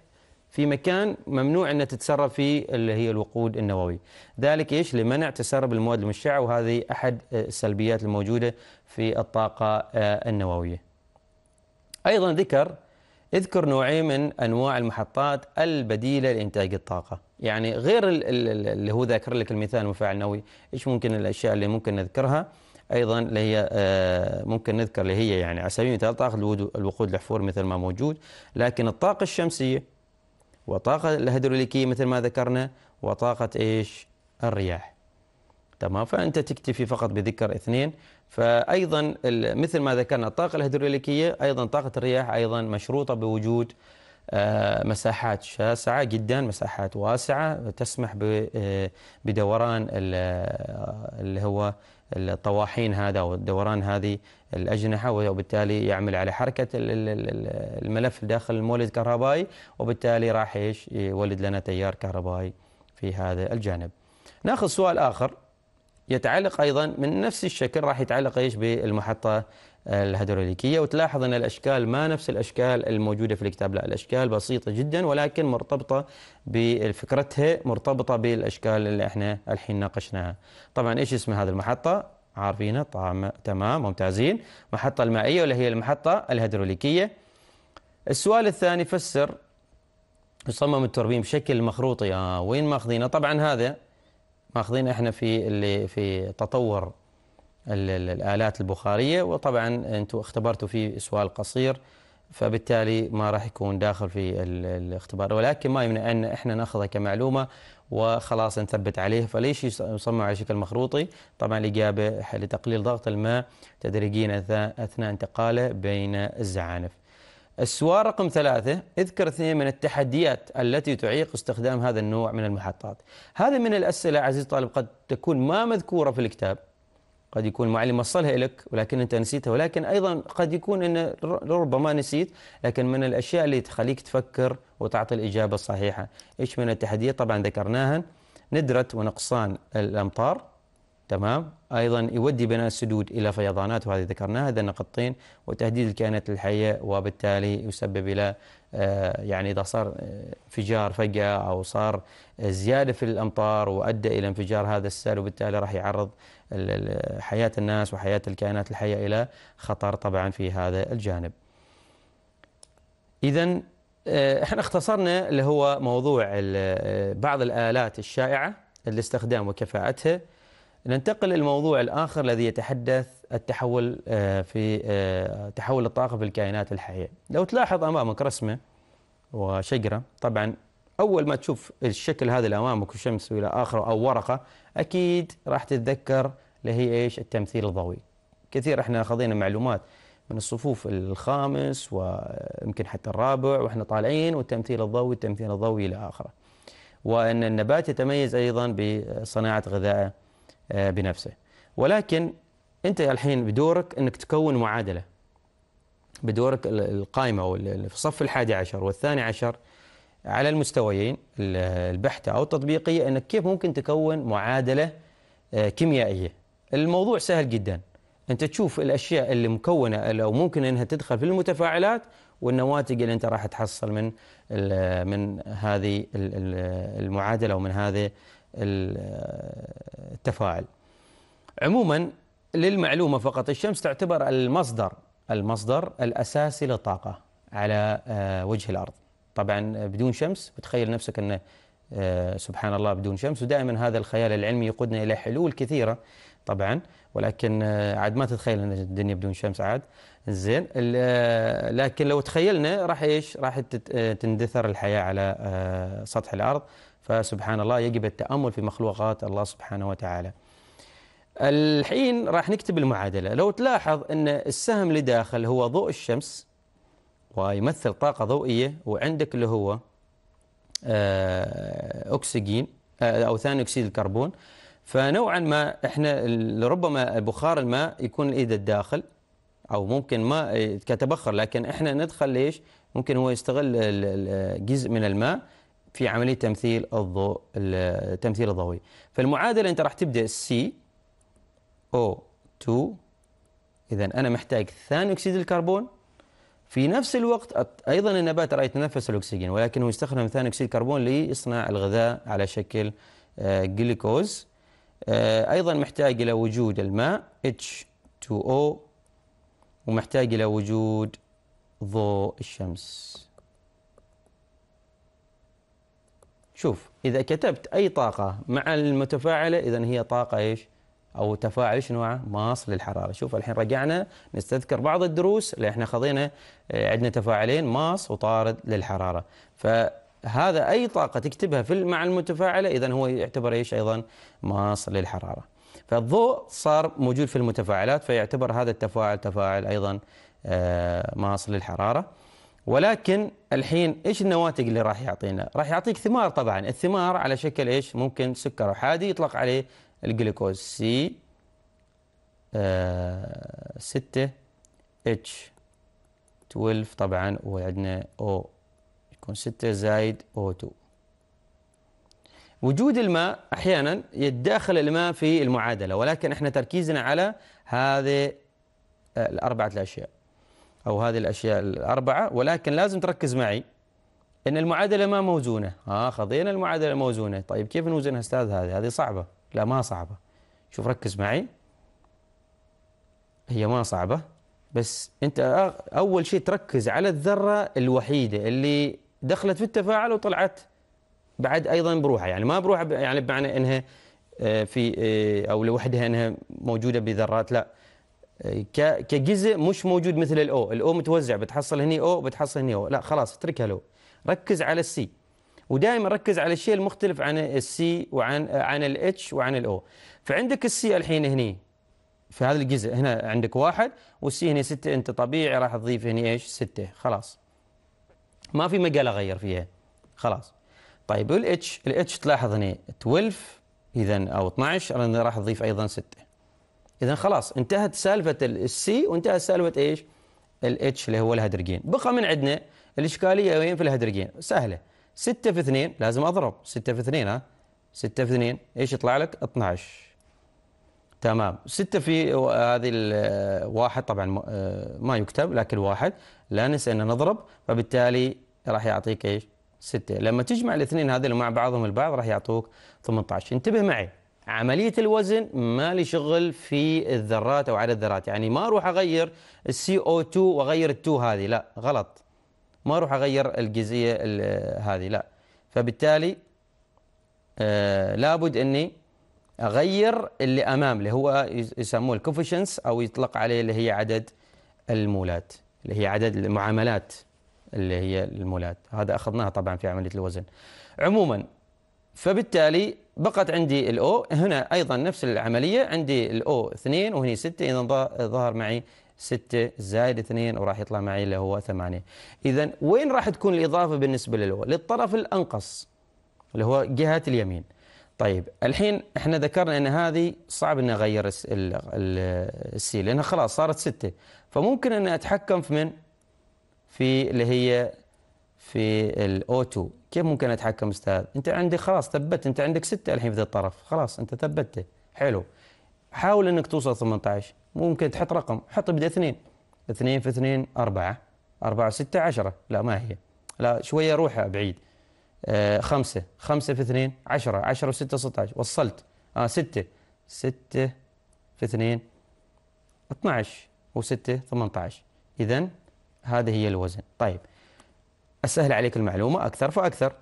في مكان ممنوع أن تتسرب فيه اللي هي الوقود النووي ذلك إيش لمنع تسرب المواد المشعة وهذه أحد السلبيات الموجودة في الطاقة آه، النووية أيضا ذكر اذكر نوعين من أنواع المحطات البديلة لإنتاج الطاقة يعني غير اللي هو ذاكر لك المثال مفاعل نووي ايش ممكن الاشياء اللي ممكن نذكرها ايضا اللي هي آه، ممكن نذكر اللي هي يعني على سبيل المثال طاقه الوقود الاحفوري مثل ما موجود لكن الطاقه الشمسيه وطاقه الهيدروليكيه مثل ما ذكرنا وطاقه ايش الرياح تمام فانت تكتفي فقط بذكر اثنين فايضا مثل ما ذكرنا الطاقه الهيدروليكيه ايضا طاقه الرياح ايضا مشروطه بوجود آه، مساحات شاسعة جدا مساحات واسعة تسمح آه، بدوران آه، اللي هو الطواحين هذا ودوران هذه الأجنحة وبالتالي يعمل على حركة الملف داخل المولد الكهربائي وبالتالي راح ايش يولد لنا تيار كهربائي في هذا الجانب ناخذ سؤال آخر يتعلق أيضا من نفس الشكل راح يتعلق ايش بالمحطة الهيدروليكية وتلاحظ أن الأشكال ما نفس الأشكال الموجودة في الكتاب لا الأشكال بسيطة جدا ولكن مرتبطة بفكرتها مرتبطة بالأشكال اللي احنا الحين ناقشناها طبعا إيش اسم هذه المحطة عارفينها طعم... تمام ممتازين محطة المائية واللي هي المحطة الهيدروليكية السؤال الثاني فسر يصمم التوربين بشكل مخروطي آه وين ماخذينه طبعا هذا ماخذين احنا في اللي في تطور الآلات البخارية وطبعا أنتم اختبرتوا في سؤال قصير فبالتالي ما راح يكون داخل في الاختبار ولكن ما يمنع أن احنا ناخذها كمعلومة وخلاص نثبت عليه فليش يصمم على شكل مخروطي طبعا الإجابة لتقليل ضغط الماء تدريجيا أثناء انتقاله بين الزعانف السؤال رقم ثلاثة اذكر اثنين من التحديات التي تعيق استخدام هذا النوع من المحطات هذا من الأسئلة عزيزي الطالب قد تكون ما مذكورة في الكتاب قد يكون المعلم وصلها لك ولكن أنت نسيتها ولكن أيضا قد يكون أن ربما نسيت لكن من الأشياء اللي تخليك تفكر وتعطي الإجابة الصحيحة إيش من التحديات طبعا ذكرناها ندرة ونقصان الأمطار تمام أيضا يودي بناء السدود إلى فيضانات وهذه ذكرناها هذا نقطتين وتهديد الكائنات الحية وبالتالي يسبب إلى آه، يعني إذا صار آه، انفجار فجأة أو صار زيادة في الأمطار وأدى إلى انفجار هذا السائل وبالتالي راح يعرض حياة الناس وحياة الكائنات الحية إلى خطر طبعا في هذا الجانب إذا آه، احنا اختصرنا اللي هو موضوع آه، بعض الآلات الشائعة الاستخدام وكفاءتها ننتقل للموضوع الآخر الذي يتحدث التحول آه، في تحول الطاقة في الكائنات الحية لو تلاحظ أمامك رسمة وشجرة طبعا اول ما تشوف الشكل هذا اللي امامك وشمس والى اخره او ورقه اكيد راح تتذكر اللي هي ايش التمثيل الضوئي كثير احنا خذينا معلومات من الصفوف الخامس ويمكن حتى الرابع واحنا طالعين والتمثيل الضوئي التمثيل الضوئي الى اخره وان النبات يتميز ايضا بصناعه غذائه آه، بنفسه ولكن انت الحين بدورك انك تكون معادله بدورك القائمه في الصف الحادي عشر والثاني عشر على المستويين البحثة أو التطبيقية أنك كيف ممكن تكون معادلة آه، كيميائية الموضوع سهل جدا أنت تشوف الأشياء اللي مكونة أو ممكن أنها تدخل في المتفاعلات والنواتج اللي أنت راح تحصل من من هذه المعادلة ومن هذا التفاعل عموما للمعلومة فقط الشمس تعتبر المصدر المصدر الأساسي للطاقة على آه، وجه الأرض طبعا بدون شمس بتخيل نفسك أن آه، سبحان الله بدون شمس ودائما هذا الخيال العلمي يقودنا إلى حلول كثيرة طبعا ولكن آه، عاد ما تتخيل ان الدنيا بدون شمس عاد زين آه، لكن لو تخيلنا راح ايش راح تندثر الحياه على سطح الارض فسبحان الله يجب التامل في مخلوقات الله سبحانه وتعالى الحين راح نكتب المعادله لو تلاحظ ان السهم اللي داخل هو ضوء الشمس ويمثل طاقة ضوئية وعندك اللي هو آه، أكسجين آه، أو ثاني أكسيد الكربون فنوعا ما احنا ربما بخار الماء يكون الايد الداخل او ممكن ما آه، كتبخر لكن احنا ندخل ليش؟ ممكن هو يستغل جزء من الماء في عمليه تمثيل الضوء التمثيل الضوئي. فالمعادله انت راح تبدا سي او 2 اذا انا محتاج ثاني اكسيد الكربون في نفس الوقت أيضا النبات راح يتنفس الأكسجين ولكنه يستخدم ثاني أكسيد الكربون ليصنع الغذاء على شكل آه، جليكوز آه، أيضا محتاج إلى وجود الماء H2O ومحتاج إلى وجود ضوء الشمس شوف إذا كتبت أي طاقة مع المتفاعلة إذا هي طاقة إيش؟ او تفاعل شنو ماص للحراره شوف الحين رجعنا نستذكر بعض الدروس اللي احنا خذينا آه، عندنا تفاعلين ماص وطارد للحراره فهذا اي طاقه تكتبها في مع المتفاعله اذا هو يعتبر ايش ايضا ماص للحراره فالضوء صار موجود في المتفاعلات فيعتبر هذا التفاعل تفاعل ايضا آه، ماص للحراره ولكن الحين ايش النواتج اللي راح يعطينا؟ راح يعطيك ثمار طبعا، الثمار على شكل ايش؟ ممكن سكر احادي يطلق عليه الجلوكوز سي 6 اتش 12 طبعا وعندنا او يكون 6 زايد او 2 وجود الماء احيانا يتداخل الماء في المعادله ولكن احنا تركيزنا على هذه آه، الاربعه الاشياء او هذه الاشياء الاربعه ولكن لازم تركز معي ان المعادله ما موزونه اه خذينا المعادله موزونه طيب كيف نوزنها استاذ هذه هذه صعبه لا ما صعبة شوف ركز معي هي ما صعبة بس أنت أول شيء تركز على الذرة الوحيدة اللي دخلت في التفاعل وطلعت بعد أيضا بروحها يعني ما بروحها يعني بمعنى أنها آه، في آه، أو لوحدها أنها موجودة بذرات لا كجزء مش موجود مثل الأو الأو متوزع بتحصل هني أو بتحصل هني أو لا خلاص اتركها لو ركز على السي ودائما ركز على الشيء المختلف عن السي وعن عن الاتش وعن الاو فعندك السي الحين هني في هذا الجزء هنا عندك واحد والسي هنا ستة انت طبيعي راح تضيف هنا ايش ستة خلاص ما في مجال اغير فيها خلاص طيب والاتش الاتش تلاحظ هنا 12 اذا او 12 انا راح اضيف ايضا 6 اذا خلاص انتهت سالفه السي وانتهت سالفه ايش الاتش اللي هو الهيدروجين بقى من عندنا الاشكاليه وين في الهيدروجين سهله 6 في 2 لازم اضرب 6 في 2 ها 6 في 2 ايش يطلع لك 12 تمام 6 في هذه الواحد آه، طبعا آه، ما يكتب لكن واحد لا ننسى ان نضرب فبالتالي راح يعطيك ايش 6 لما تجمع الاثنين هذول مع بعضهم البعض راح يعطوك 18 انتبه معي عملية الوزن ما لي شغل في الذرات أو عدد الذرات يعني ما أروح أغير السي او 2 وأغير التو هذه لا غلط ما اروح اغير الجزئيه هذه لا فبالتالي آه لابد اني اغير اللي امام اللي هو يسموه الكوفيشنس او يطلق عليه اللي هي عدد المولات اللي هي عدد المعاملات اللي هي المولات هذا اخذناها طبعا في عمليه الوزن عموما فبالتالي بقت عندي الاو هنا ايضا نفس العمليه عندي الاو 2 وهني 6 اذا ظهر معي 6 زائد 2 وراح يطلع معي اللي هو 8 إذا وين راح تكون الإضافة بالنسبة للو للطرف الأنقص اللي هو جهة اليمين طيب الحين احنا ذكرنا ان هذه صعب ان اغير السي لانها خلاص صارت 6 فممكن ان اتحكم في من في اللي هي في الاو 2 كيف ممكن اتحكم استاذ انت عندك خلاص ثبت انت عندك 6 الحين في ذا الطرف خلاص انت ثبتته حلو حاول انك توصل 18 ممكن تحط رقم حط ابدا اثنين اثنين في اثنين أربعة أربعة ستة عشرة لا ما هي لا شوية روحها بعيد آه خمسة خمسة في اثنين عشرة عشرة وستة ستة عشر وصلت آه ستة ستة في اثنين اثناش وستة 6 18 إذا هذا هي الوزن طيب أسهل عليك المعلومة أكثر فأكثر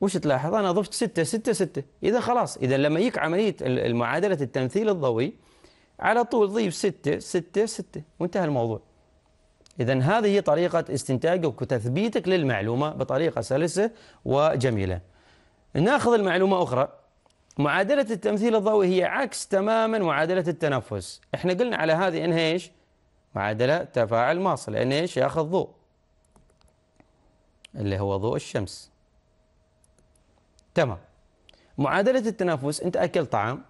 وش تلاحظ أنا ضفت ستة ستة ستة إذا خلاص إذا لما يك عملية معادلة التمثيل الضوئي على طول ضيف ستة ستة ستة وانتهى الموضوع إذا هذه هي طريقة استنتاجك وتثبيتك للمعلومة بطريقة سلسة وجميلة ناخذ المعلومة أخرى معادلة التمثيل الضوئي هي عكس تماما معادلة التنفس احنا قلنا على هذه انها ايش معادلة تفاعل ماصل لان ايش ياخذ ضوء اللي هو ضوء الشمس تمام معادلة التنفس انت اكل طعام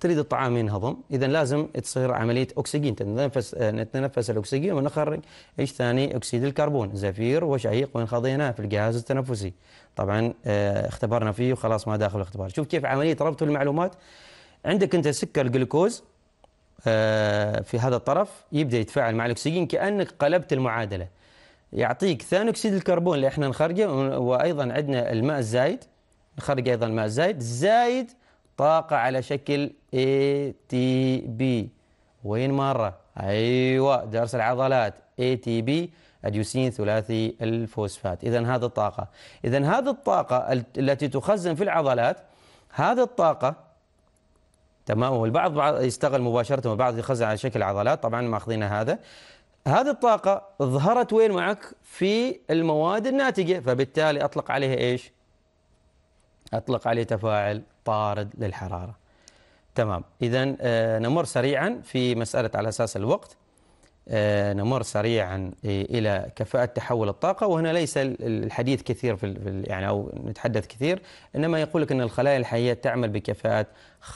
تريد الطعام ينهضم اذا لازم تصير عمليه اكسجين تتنفس آه، نتنفس الاكسجين ونخرج ايش ثاني اكسيد الكربون زفير وشهيق وانخضيناه في الجهاز التنفسي طبعا آه، اختبرنا فيه وخلاص ما داخل الاختبار شوف كيف عمليه ربط المعلومات عندك انت سكر الجلوكوز آه، في هذا الطرف يبدا يتفاعل مع الاكسجين كانك قلبت المعادله يعطيك ثاني اكسيد الكربون اللي احنا نخرجه وايضا عندنا الماء الزايد نخرج ايضا الماء الزايد زايد طاقة على شكل ATP وين مرة؟ أيوة درس العضلات ATP أديوسين ثلاثي الفوسفات إذا هذه الطاقة إذا هذه الطاقة التي تخزن في العضلات هذه الطاقة تمام والبعض يستغل مباشرة والبعض يخزن على شكل عضلات طبعا ماخذين هذا هذه الطاقة ظهرت وين معك في المواد الناتجة فبالتالي أطلق عليها إيش أطلق عليه تفاعل طارد للحرارة تمام إذا آه، نمر سريعا في مسألة على أساس الوقت آه، نمر سريعا إلى كفاءة تحول الطاقة وهنا ليس الحديث كثير في يعني أو نتحدث كثير إنما يقول لك أن الخلايا الحية تعمل بكفاءة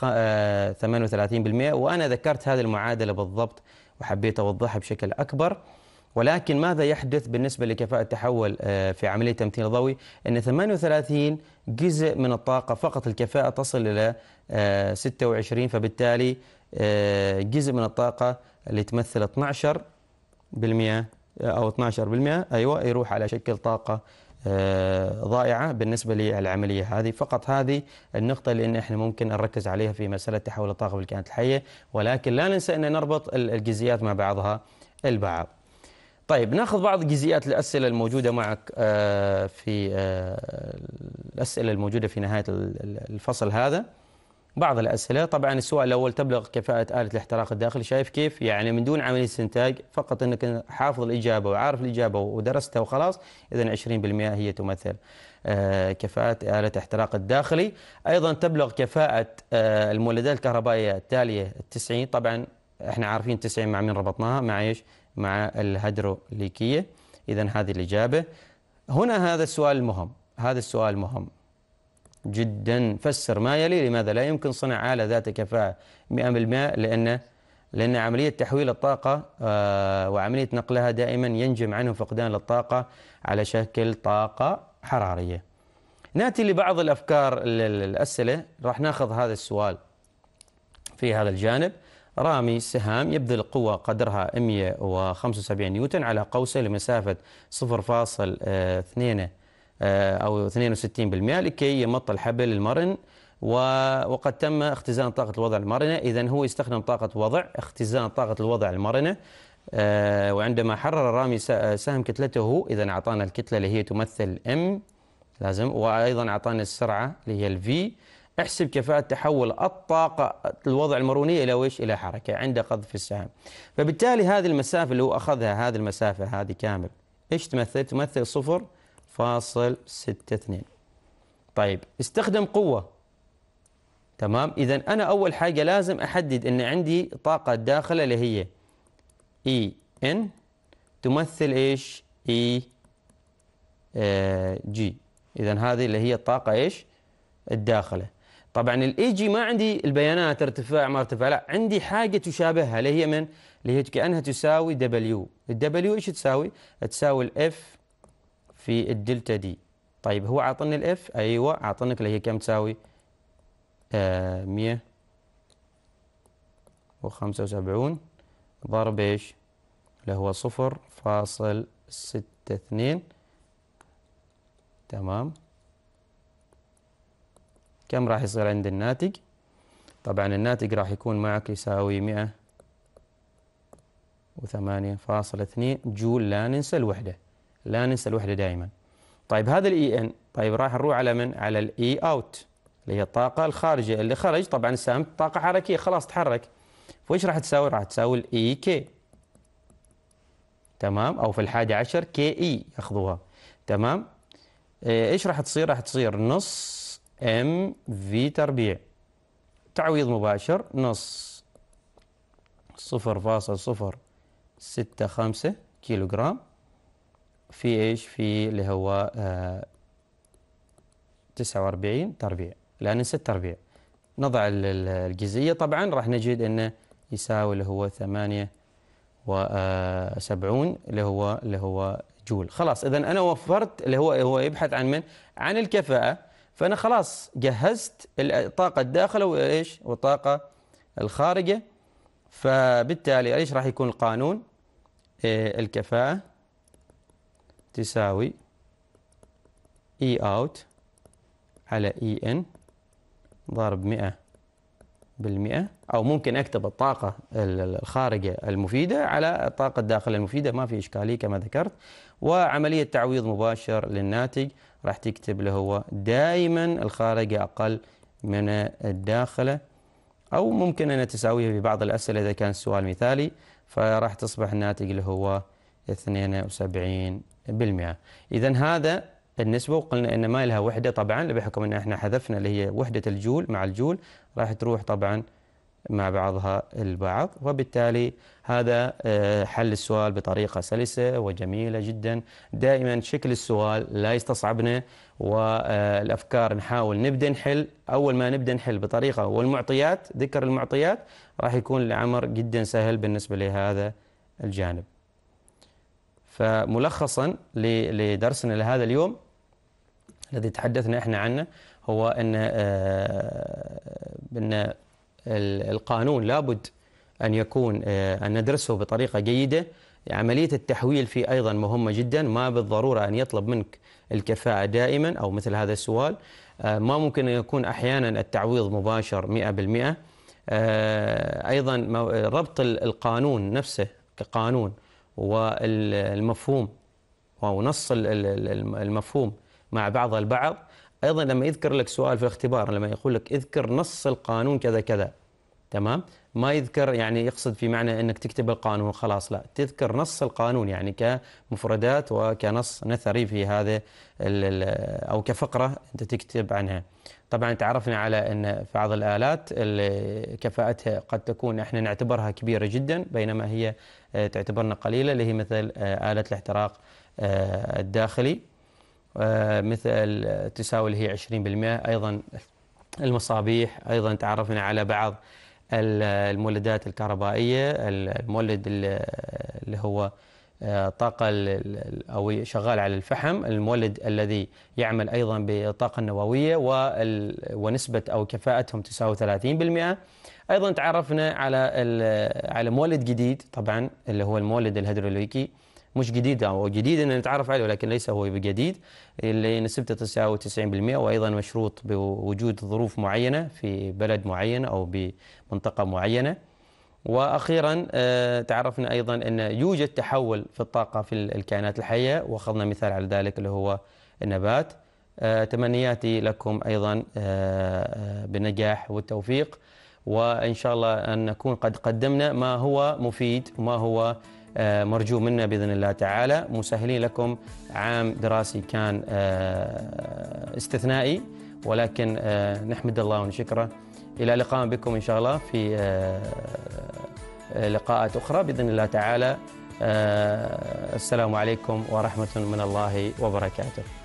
38% آه، وأنا ذكرت هذه المعادلة بالضبط وحبيت أوضحها بشكل أكبر ولكن ماذا يحدث بالنسبة لكفاءة التحول آه، في عملية تمثيل الضوئي أن 38 جزء من الطاقة فقط الكفاءة تصل إلى 26 آه، فبالتالي آه، جزء من الطاقة اللي تمثل 12 بالمئة أو 12 بالمئة أيوة يروح على شكل طاقة ضائعة بالنسبة للعملية هذه فقط هذه النقطة إن إحنا ممكن نركز عليها في مسألة تحول الطاقة بالكائنات الحية ولكن لا ننسى أن نربط الجزئيات مع بعضها البعض طيب ناخذ بعض جزئيات الاسئله الموجوده معك آه، في آه، الاسئله الموجوده في نهايه الفصل هذا بعض الاسئله طبعا السؤال الاول تبلغ كفاءه اله الاحتراق الداخلي شايف كيف يعني من دون عمليه استنتاج فقط انك حافظ الاجابه وعارف الاجابه ودرستها وخلاص اذا 20% هي تمثل آه، كفاءة آلة الاحتراق الداخلي أيضا تبلغ كفاءة المولدات الكهربائية التالية 90 طبعا احنا عارفين 90 مع مين ربطناها مع ايش؟ مع الهيدروليكية إذا هذه الإجابة هنا هذا السؤال المهم هذا السؤال مهم جدا فسر ما يلي لماذا لا يمكن صنع آلة ذات كفاءة 100% لأن لأن عملية تحويل الطاقة آه، وعملية نقلها دائما ينجم عنه فقدان الطاقة على شكل طاقة حرارية ناتي لبعض الأفكار الأسئلة راح ناخذ هذا السؤال في هذا الجانب رامي السهام يبذل قوة قدرها 175 نيوتن على قوسه لمسافة 0.2 آه، أو 62% لكي يمط الحبل المرن وقد تم اختزان طاقة الوضع المرنة إذا هو يستخدم طاقة وضع اختزان طاقة الوضع المرنة آه، وعندما حرر رامي سهم كتلته إذا أعطانا الكتلة اللي هي تمثل M لازم وأيضا أعطانا السرعة اللي هي الفي احسب كفاءة تحول الطاقة الوضع المرونية إلى ويش إلى حركة عند قذف السهم فبالتالي هذه المسافة اللي هو أخذها هذه المسافة هذه كامل إيش تمثل تمثل صفر فاصل ستة اثنين طيب استخدم قوة تمام إذا أنا أول حاجة لازم أحدد أن عندي طاقة داخلة اللي هي اي e ان تمثل ايش e، اي آه، جي اذا هذه اللي هي الطاقه ايش الداخله طبعا الاي جي ما عندي البيانات ارتفاع ما ارتفاع لا عندي حاجه تشابهها اللي هي من اللي هي كانها تساوي دبليو الدبليو ايش تساوي تساوي الاف في الدلتا دي طيب هو عطني الاف ايوه عطنك اللي هي كم تساوي آه 175 ضرب ايش اللي هو صفر فاصل ستة اثنين تمام كم راح يصير عند الناتج طبعا الناتج راح يكون معك يساوي مئة وثمانية فاصل اثنين جول لا ننسى الوحدة لا ننسى الوحدة دائما طيب هذا الاي ان e طيب راح نروح على من على الاي اوت e اللي هي الطاقة الخارجية اللي خرج طبعا السهم طاقة حركية خلاص تحرك فايش راح تساوي راح تساوي الاي كي e تمام او في الحادي عشر كي اي ياخذوها تمام ايش راح تصير راح تصير نص ام في تربيع تعويض مباشر نص صفر فاصل صفر ستة خمسة كيلو جرام في ايش في اللي هو آه تسعة واربعين تربيع لأن ست تربيع نضع الجزئية طبعا راح نجد أنه يساوي اللي هو ثمانية وسبعون اللي هو اللي هو جول خلاص إذا أنا وفرت اللي هو هو يبحث عن من عن الكفاءة فأنا خلاص جهزت الطاقة الداخلة وإيش والطاقة الخارجة فبالتالي إيش راح يكون القانون إيه، الكفاءة تساوي E out على E in ضرب 100 بالمئة أو ممكن أكتب الطاقة الخارجة المفيدة على الطاقة الداخلة المفيدة ما في إشكالية كما ذكرت وعملية تعويض مباشر للناتج راح تكتب له هو دائما الخارجة أقل من الداخلة أو ممكن أن تساويها في بعض الأسئلة إذا كان السؤال مثالي فراح تصبح الناتج اللي هو 72% إذا هذا النسبة وقلنا أن ما لها وحدة طبعا بحكم أن احنا حذفنا اللي هي وحدة الجول مع الجول راح تروح طبعا مع بعضها البعض وبالتالي هذا آه، حل السؤال بطريقة سلسة وجميلة جدا دائما شكل السؤال لا يستصعبنا والأفكار آه، نحاول نبدأ نحل أول ما نبدأ نحل بطريقة والمعطيات ذكر المعطيات راح يكون الأمر جدا سهل بالنسبة لهذا الجانب فملخصا لدرسنا لهذا اليوم الذي تحدثنا احنا عنه هو ان آه، ان القانون لابد أن يكون آه، أن ندرسه بطريقة جيدة عملية التحويل فيه أيضا مهمة جدا ما بالضرورة أن يطلب منك الكفاءة دائما أو مثل هذا السؤال آه، ما ممكن أن يكون أحيانا التعويض مباشر 100% آه، أيضا ربط القانون نفسه كقانون والمفهوم أو نص المفهوم مع بعض البعض ايضا لما يذكر لك سؤال في الاختبار لما يقول لك اذكر نص القانون كذا كذا تمام ما يذكر يعني يقصد في معنى انك تكتب القانون خلاص لا تذكر نص القانون يعني كمفردات وكنص نثري في هذا او كفقره انت تكتب عنها طبعا تعرفنا على ان بعض الالات كفاءتها قد تكون احنا نعتبرها كبيره جدا بينما هي تعتبرنا قليله اللي هي مثل اله الاحتراق آه، الداخلي آه، مثل تساوي اللي هي 20% أيضا المصابيح أيضا تعرفنا على بعض المولدات الكهربائية المولد اللي هو آه، طاقة أو شغال على الفحم المولد الذي يعمل أيضا بالطاقة النووية ونسبة أو كفاءتهم تساوي 30% أيضا تعرفنا على على مولد جديد طبعا اللي هو المولد الهيدروليكي مش جديد هو جديد ان نتعرف عليه ولكن ليس هو بجديد اللي نسبته تساوي 90% وايضا مشروط بوجود ظروف معينه في بلد معين او بمنطقه معينه واخيرا آه، تعرفنا ايضا ان يوجد تحول في الطاقه في الكائنات الحيه واخذنا مثال على ذلك اللي هو النبات آه، تمنياتي لكم ايضا آه، بالنجاح والتوفيق وان شاء الله ان نكون قد قدمنا ما هو مفيد وما هو آه، مرجو منا باذن الله تعالى مسهلين لكم عام دراسي كان آه، استثنائي ولكن آه، نحمد الله ونشكره الى لقاء بكم ان شاء الله في لقاءات اخرى باذن الله تعالى السلام عليكم ورحمه من الله وبركاته